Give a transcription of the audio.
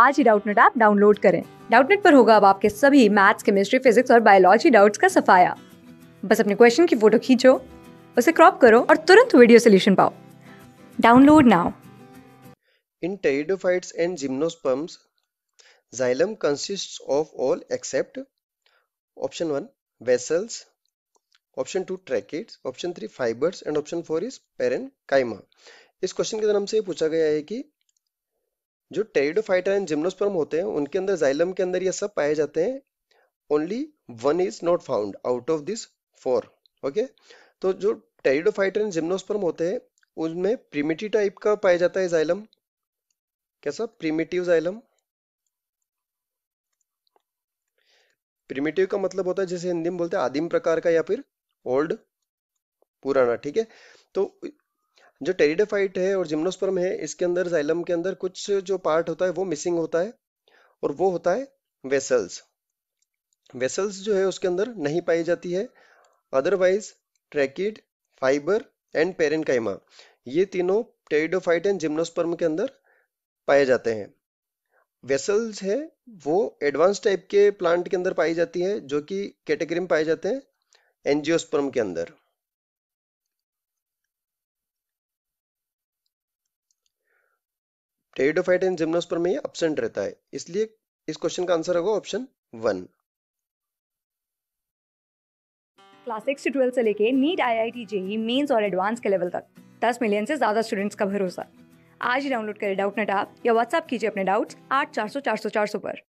आज ही Doubtnut app download करें डाउटनेट पर होगा अब आपके सभी मैथ्स केमिस्ट्री फिजिक्स और बायोलॉजी डाउट्स का सफाया बस अपने क्वेश्चन की फोटो खींचो उसे क्रॉप करो और तुरंत वीडियो सोल्यूशन पाओ download now in pteridophytes and gymnosperms xylem consists of all except option 1 vessels option 2 tracheids option 3 fibers and option 4 is parenchyma इस क्वेश्चन के अंदर हमसे पूछा गया है कि जो टेरिडोफाइटा एंड जिम्नोस्पर्म होते हैं उनके अंदर जाइलम के अंदर ये सब पाए जाते हैं only one is not found out of this four okay तो जो टेरिडोफाइटा एंड जिम्नोस्पर्म होते हैं उनमें प्रिमिटिव टाइप का पाया जाता है जाइलम कैसा प्रिमिटिव जाइलम प्रिमिटिव का मतलब होता है जैसे हिंदी में बोलते हैं आदिम प्रकार का या फिर ओल्ड पुराना ठीक है तो जो टेरिडोफाइट है और जिम्नोस्पर्म है इसके अंदर जाइलम के अंदर कुछ जो पार्ट होता है वो मिसिंग होता है और वो होता है वेसल्स वेसल्स जो है उसके अंदर नहीं पाई जाती है otherwise tracheid fibre and parenchyma ये तीनों टेरिडोफाइट एंड जिम्नोस्पर्म के अंदर पाए जाते हैं वेसल्स है वो एडवांस टाइप के प्लांट के अंदर पाई जाती है जो कि कैटेगरी में पाए जाते हैं एनजियोस्पर्म के अंदर टेरिडोफाइट एंड जिम्नोस्पर्म में ये एब्सेंट रहता है इसलिए इस क्वेश्चन का आंसर होगा ऑप्शन वन क्लास सिक्स से ट्वेल्थ से लेके NEET I I T JEE Mains और एडवांस के लेवल तक दस मिलियन से ज्यादा स्टूडेंट्स का भरोसा आज ही डाउनलोड करें डाउट नेट आप या व्हाट्सअप कीजिए अपने डाउट्स आठ चार सौ चार सौ चार सौ पर